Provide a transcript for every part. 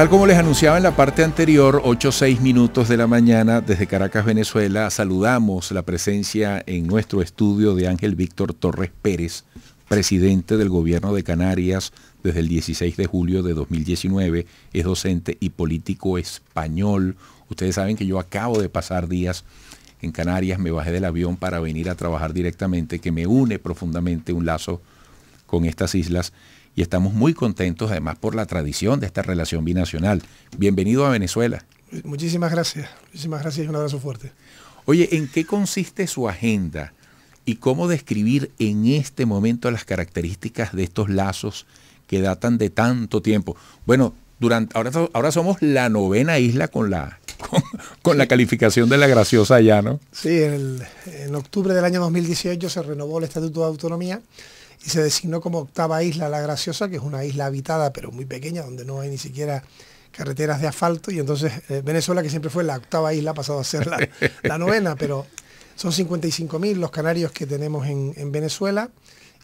Tal como les anunciaba en la parte anterior, 8 o 6 minutos de la mañana, desde Caracas, Venezuela, saludamos la presencia en nuestro estudio de Ángel Víctor Torres Pérez, presidente del gobierno de Canarias desde el 16 de julio de 2019, es docente y político español. Ustedes saben que yo acabo de pasar días en Canarias, me bajé del avión para venir a trabajar directamente, que me une profundamente un lazo con estas islas y estamos muy contentos además por la tradición de esta relación binacional. Bienvenido a Venezuela. Muchísimas gracias, muchísimas gracias y un abrazo fuerte. Oye, ¿en qué consiste su agenda y cómo describir en este momento las características de estos lazos que datan de tanto tiempo? Bueno, durante, ahora, ahora somos la novena isla con la, con, la calificación de la graciosa ya, ¿no? Sí, en, en octubre del año 2018 se renovó el Estatuto de Autonomía y se designó como octava isla La Graciosa, que es una isla habitada pero muy pequeña, donde no hay ni siquiera carreteras de asfalto, y entonces eh, Venezuela, que siempre fue la octava isla, ha pasado a ser la, novena, pero son 55.000 los canarios que tenemos en, Venezuela,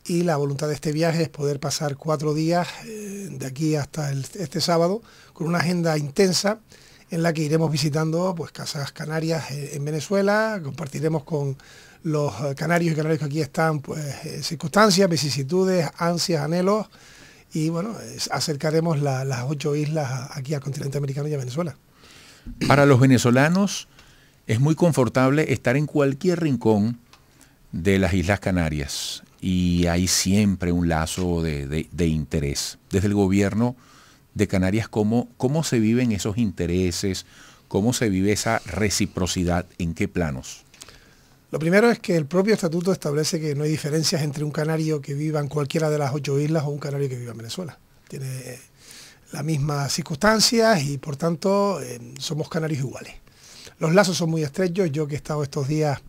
y la voluntad de este viaje es poder pasar cuatro días eh, de aquí hasta este sábado con una agenda intensa en la que iremos visitando pues, casas canarias eh, en Venezuela, compartiremos con los eh, canarios y canarios que aquí están, pues eh, circunstancias, vicisitudes, ansias, anhelos y bueno, acercaremos las ocho islas aquí al continente americano y a Venezuela. Para los venezolanos es muy confortable estar en cualquier rincón de las Islas Canarias y hay siempre un lazo de, interés. Desde el gobierno de Canarias, ¿cómo se viven esos intereses? ¿Cómo se vive esa reciprocidad? ¿En qué planos? Lo primero es que el propio estatuto establece que no hay diferencias entre un canario que viva en cualquiera de las ocho islas o un canario que viva en Venezuela. Tiene las mismas circunstancias y por tanto eh, somos canarios iguales. Los lazos son muy estrechos. Yo que he estado estos días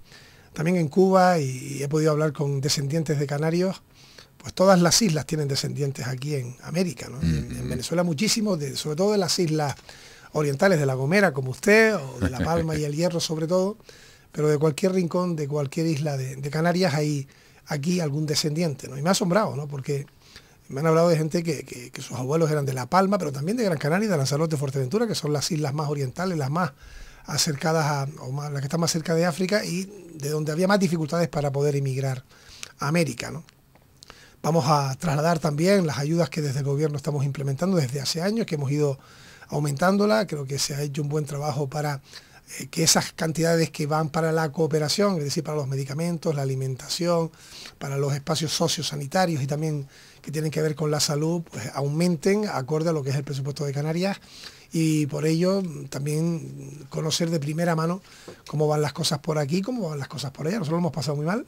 también en Cuba y he podido hablar con descendientes de canarios, pues todas las islas tienen descendientes aquí en América, en, Venezuela muchísimos, sobre todo de las islas orientales, de La Gomera como usted, o de La Palma y El Hierro sobre todo, pero de cualquier rincón, de cualquier isla de, Canarias hay aquí algún descendiente, ¿no? Y me ha asombrado, ¿no? Porque me han hablado de gente que, sus abuelos eran de La Palma, pero también de Gran Canaria y de Lanzarote, Fuerteventura, que son las islas más orientales, las más acercadas a, o las que están más cerca de África y de donde había más dificultades para poder emigrar a América, Vamos a trasladar también las ayudas que desde el gobierno estamos implementando desde hace años, que hemos ido aumentándola. Creo que se ha hecho un buen trabajo para eh, que esas cantidades que van para la cooperación, es decir, para los medicamentos, la alimentación, para los espacios sociosanitarios y también que tienen que ver con la salud, pues aumenten acorde a lo que es el presupuesto de Canarias y por ello mm, también conocer de primera mano cómo van las cosas por aquí, cómo van las cosas por allá. Nosotros lo hemos pasado muy mal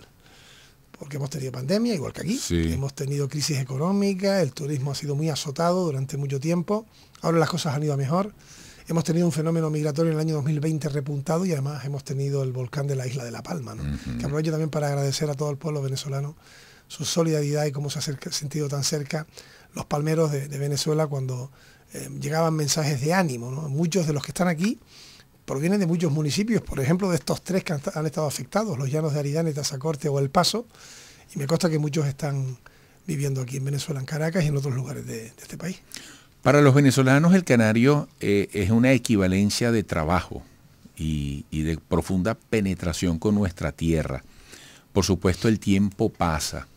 porque hemos tenido pandemia, igual que aquí, hemos tenido crisis económica, el turismo ha sido muy azotado durante mucho tiempo, ahora las cosas han ido a mejor hemos tenido un fenómeno migratorio en el año 2020 repuntado y además hemos tenido el volcán de la isla de La Palma, que aprovecho también para agradecer a todo el pueblo venezolano su solidaridad y cómo se ha sentido tan cerca los palmeros de, Venezuela cuando eh, llegaban mensajes de ánimo. Muchos de los que están aquí provienen de muchos municipios, por ejemplo, de estos tres que han, estado afectados, los llanos de Aridane, Tazacorte o El Paso, y me consta que muchos están viviendo aquí en Venezuela, en Caracas y en otros lugares de este país. Para los venezolanos el canario eh, es una equivalencia de trabajo y, y, de profunda penetración con nuestra tierra. Por supuesto el tiempo pasa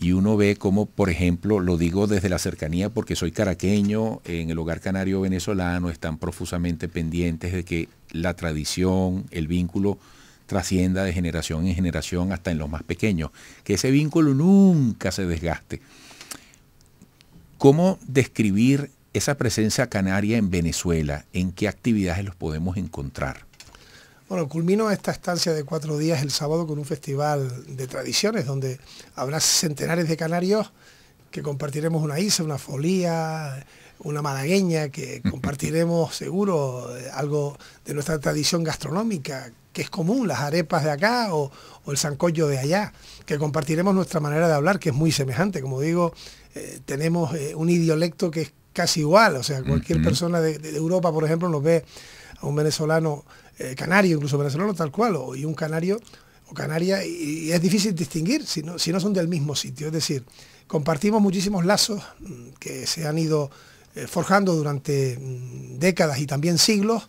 y uno ve como, por ejemplo, lo digo desde la cercanía porque soy caraqueño, en el hogar canario venezolano están profusamente pendientes de que la tradición, el vínculo trascienda de generación en generación hasta en los más pequeños, que ese vínculo nunca se desgaste. ¿Cómo describir esa presencia canaria en Venezuela? ¿En qué actividades los podemos encontrar? Bueno, culmino esta estancia de cuatro días el sábado con un festival de tradiciones donde habrá centenares de canarios que compartiremos una isa, una folía, una malagueña, que compartiremos seguro eh, algo de nuestra tradición gastronómica, que es común, las arepas de acá o, o el zancollo de allá, que compartiremos nuestra manera de hablar, que es muy semejante. Como digo, eh, tenemos eh, un idiolecto que es casi igual, o sea, cualquier persona de, Europa, por ejemplo, nos ve a un venezolano eh, canario, incluso venezolano tal cual, o, y un canario o canaria, y, es difícil distinguir si no son del mismo sitio, es decir, compartimos muchísimos lazos mm, que se han ido forjando durante mm, décadas y también siglos,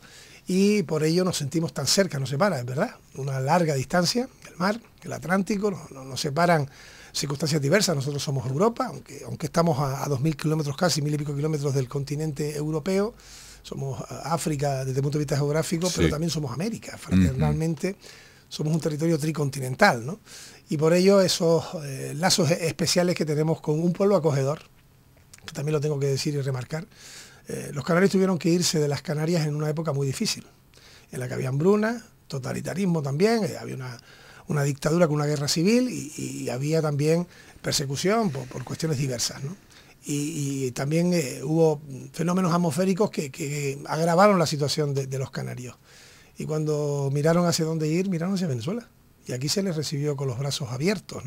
y por ello nos sentimos tan cerca, nos separa, es verdad, una larga distancia, el mar, el Atlántico, nos, separan circunstancias diversas, nosotros somos Europa, aunque, aunque estamos a, dos 2.000 kilómetros casi, mil y pico kilómetros del continente europeo, somos eh, África desde el punto de vista geográfico, pero también somos América, fraternalmente. Somos un territorio tricontinental, Y por ello esos eh, lazos e-, especiales que tenemos con un pueblo acogedor, que también lo tengo que decir y remarcar, eh, los canarios tuvieron que irse de las Canarias en una época muy difícil, en la que había hambruna, totalitarismo también, eh, había una, dictadura con una guerra civil y, había también persecución por, cuestiones diversas. Y, también eh, hubo fenómenos atmosféricos que, agravaron la situación de, los canarios. Y cuando miraron hacia dónde ir, miraron hacia Venezuela. Y aquí se les recibió con los brazos abiertos.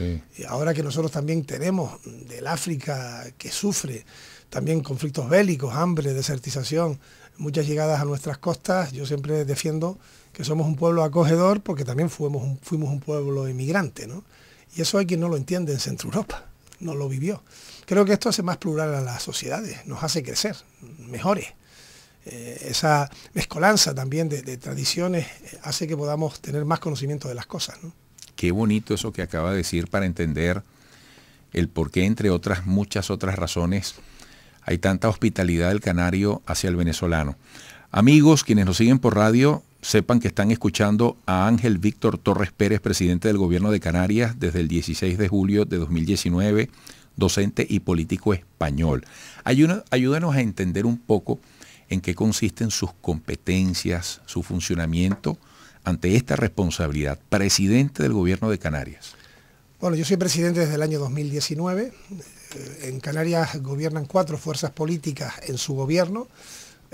Y ahora que nosotros también tenemos del África que sufre también conflictos bélicos, hambre, desertización, muchas llegadas a nuestras costas. Yo siempre defiendo que somos un pueblo acogedor porque también fuimos un, fuimos un pueblo emigrante ¿no? Y eso hay quien no lo entiende en Centro Europa, no lo vivió. Creo que esto hace más plural a las sociedades, nos hace crecer, mejores. Eh, esa mezcolanza también de, tradiciones eh, hace que podamos tener más conocimiento de las cosas. Qué bonito eso que acaba de decir para entender el por qué, entre otras muchas otras razones, hay tanta hospitalidad del canario hacia el venezolano. Amigos, quienes nos siguen por radio, sepan que están escuchando a Ángel Víctor Torres Pérez, presidente del gobierno de Canarias desde el 16 de julio de 2019, docente y político español. ayúdanos a entender un poco en qué consisten sus competencias, su funcionamiento ante esta responsabilidad, presidente del gobierno de Canarias. Bueno, yo soy presidente desde el año 2019 en Canarias gobiernan cuatro fuerzas políticas en su gobierno,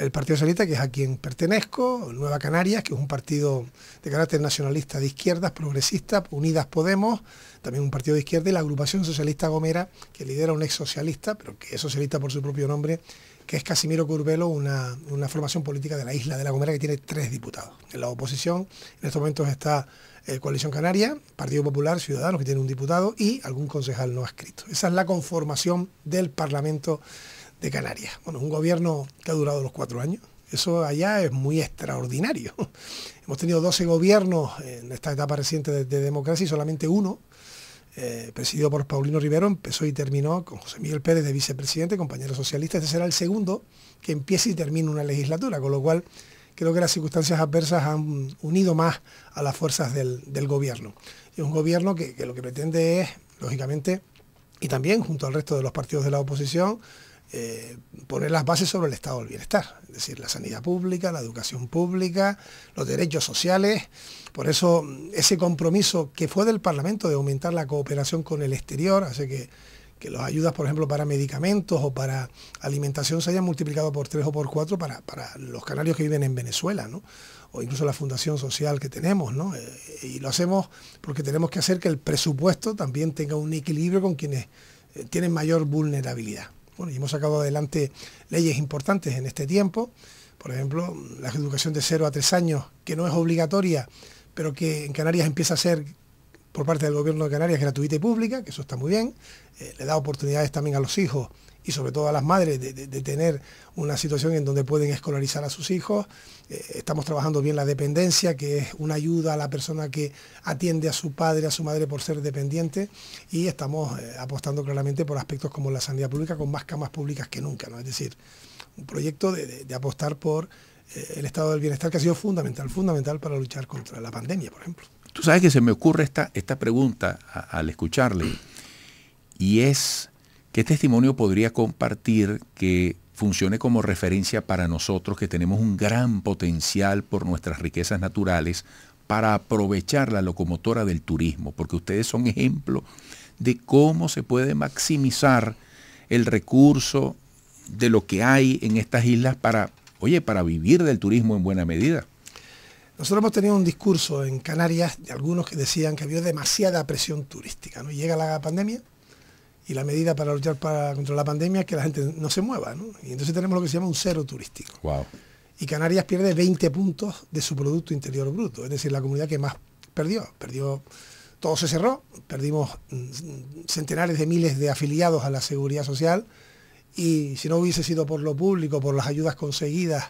el Partido Socialista, que es a quien pertenezco, Nueva Canarias, que es un partido de carácter nacionalista de izquierdas, progresista, Unidas Podemos, también un partido de izquierda, y la agrupación socialista Gomera, que lidera un ex socialista, pero que es socialista por su propio nombre, que es Casimiro Curbelo, una, formación política de la isla de La Gomera que tiene tres diputados. En la oposición, en estos momentos está eh, Coalición Canaria, Partido Popular, Ciudadanos, que tiene un diputado, y algún concejal no escrito. Esa es la conformación del Parlamento de Canarias. Bueno, un gobierno que ha durado los cuatro años. Eso allá es muy extraordinario. Hemos tenido 12 gobiernos en esta etapa reciente de, democracia y solamente uno, eh, presidido por Paulino Rivero, empezó y terminó con José Miguel Pérez de vicepresidente, compañero socialista. Este será el segundo que empiece y termine una legislatura, con lo cual creo que las circunstancias adversas han unido más a las fuerzas del, gobierno. Es un gobierno que lo que pretende es, lógicamente, y también junto al resto de los partidos de la oposición, eh, poner las bases sobre el estado del bienestar, es decir, la sanidad pública, la educación pública, los derechos sociales. Por eso ese compromiso que fue del Parlamento de aumentar la cooperación con el exterior, hace que, las ayudas, por ejemplo, para medicamentos o para alimentación se hayan multiplicado por tres o por cuatro para, los canarios que viven en Venezuela, o incluso la fundación social que tenemos, eh, y lo hacemos porque tenemos que hacer que el presupuesto también tenga un equilibrio con quienes eh, tienen mayor vulnerabilidad. Bueno, y hemos sacado adelante leyes importantes en este tiempo, por ejemplo, la educación de 0 a 3 años, que no es obligatoria, pero que en Canarias empieza a ser por parte del gobierno de Canarias gratuita y pública, que eso está muy bien, eh, le da oportunidades también a los hijos y sobre todo a las madres de, tener una situación en donde pueden escolarizar a sus hijos. Eh, estamos trabajando bien la dependencia, que es una ayuda a la persona que atiende a su padre, a su madre por ser dependiente y estamos eh, apostando claramente por aspectos como la sanidad pública con más camas públicas que nunca, ¿no? Es decir, un proyecto de, apostar por eh, el estado del bienestar que ha sido fundamental, fundamental para luchar contra la pandemia, por ejemplo. Tú sabes que se me ocurre esta, esta pregunta al escucharle y es ¿Qué testimonio podría compartir que funcione como referencia para nosotros que tenemos un gran potencial por nuestras riquezas naturales para aprovechar la locomotora del turismo? Porque ustedes son ejemplo de cómo se puede maximizar el recurso de lo que hay en estas islas para, oye, para vivir del turismo en buena medida. Nosotros hemos tenido un discurso en Canarias de algunos que decían que había demasiada presión turística. ¿no? Llega la pandemia y la medida para luchar para, contra la pandemia es que la gente no se mueva, ¿no? Y entonces tenemos lo que se llama un cero turístico. Y Canarias pierde 20 puntos de su Producto Interior Bruto, es decir, la comunidad que más perdió. Perdió, todo se cerró, perdimos mm, centenares de miles de afiliados a la seguridad social y si no hubiese sido por lo público, por las ayudas conseguidas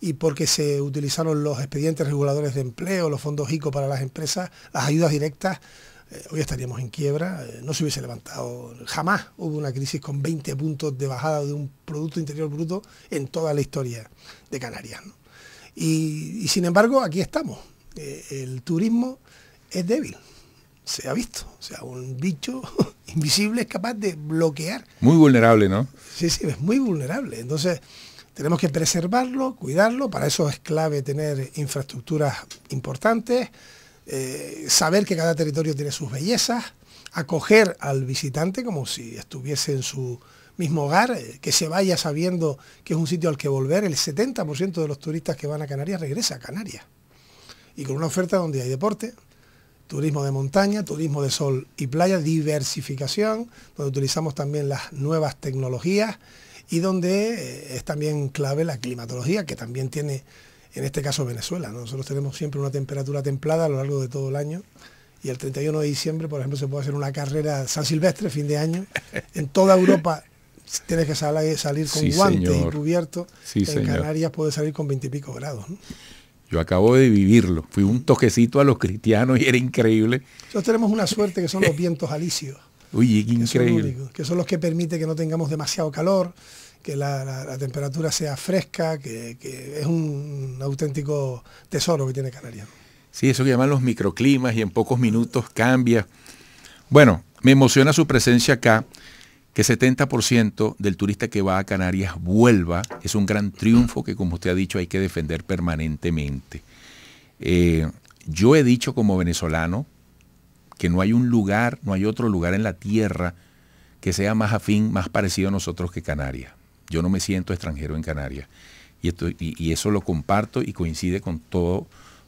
y porque se utilizaron los expedientes reguladores de empleo, los fondos ICO para las empresas, las ayudas directas, eh, hoy estaríamos en quiebra, eh, no se hubiese levantado, jamás hubo una crisis con 20 puntos de bajada de un Producto Interior Bruto en toda la historia de Canarias. Y, sin embargo, aquí estamos. Eh, el turismo es débil, se ha visto. O sea, un bicho invisible es capaz de bloquear. Muy vulnerable, ¿no? Sí, sí, es muy vulnerable. Entonces, tenemos que preservarlo, cuidarlo, para eso es clave tener infraestructuras importantes, eh, saber que cada territorio tiene sus bellezas, acoger al visitante como si estuviese en su mismo hogar, eh, que se vaya sabiendo que es un sitio al que volver. El 70% de los turistas que van a Canarias regresa a Canarias. Y con una oferta donde hay deporte, turismo de montaña, turismo de sol y playa, diversificación, donde utilizamos también las nuevas tecnologías y donde eh, es también clave la climatología, que también tiene en este caso Venezuela. Nosotros tenemos siempre una temperatura templada a lo largo de todo el año y el 31 de diciembre, por ejemplo, se puede hacer una carrera San Silvestre, fin de año. En toda Europa tienes que salir con guantes y cubierto. en Canarias puede salir con 20 y pico grados. Yo acabo de vivirlo. Fui un toquecito a los cristianos y era increíble. Nosotros tenemos una suerte que son los vientos alisios. Uy, increíble. que son los que permiten que no tengamos demasiado calor, que la, temperatura sea fresca, que, es un auténtico tesoro que tiene Canarias. Sí, eso que llaman los microclimas y en pocos minutos cambia. Bueno, me emociona su presencia acá, que 70% del turista que va a Canarias vuelva. Es un gran triunfo que, como usted ha dicho, hay que defender permanentemente. Eh, yo he dicho como venezolano que no hay un lugar, no hay otro lugar en la tierra que sea más afín, más parecido a nosotros que Canarias. Yo no me siento extranjero en Canarias. Y, y, eso lo comparto y coincide con, todo,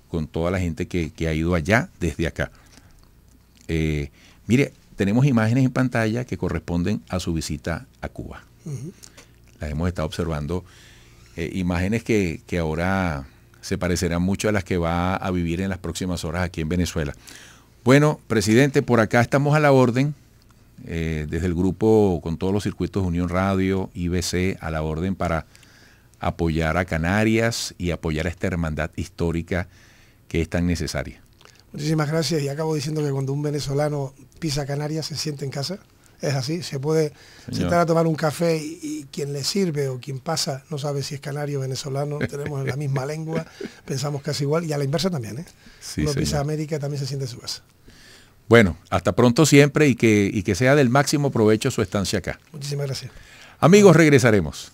con toda la gente que, ha ido allá desde acá. Eh, mire, tenemos imágenes en pantalla que corresponden a su visita a Cuba. Las hemos estado observando. Eh, imágenes que ahora se parecerán mucho a las que va a vivir en las próximas horas aquí en Venezuela. Bueno, presidente, por acá estamos a la orden. Eh, desde el grupo con todos los circuitos Unión Radio, IBC, a la orden para apoyar a Canarias y apoyar a esta hermandad histórica que es tan necesaria. Muchísimas gracias y acabo diciendo que cuando un venezolano pisa Canarias se siente en casa. Es así, se puede sentar a tomar un café y, quien le sirve o quien pasa no sabe si es canario o venezolano, tenemos la misma lengua, pensamos casi igual y a la inversa también. ¿eh? pisa América también se siente en su casa. Bueno, hasta pronto siempre y que, que sea del máximo provecho su estancia acá. Muchísimas gracias. Amigos, regresaremos.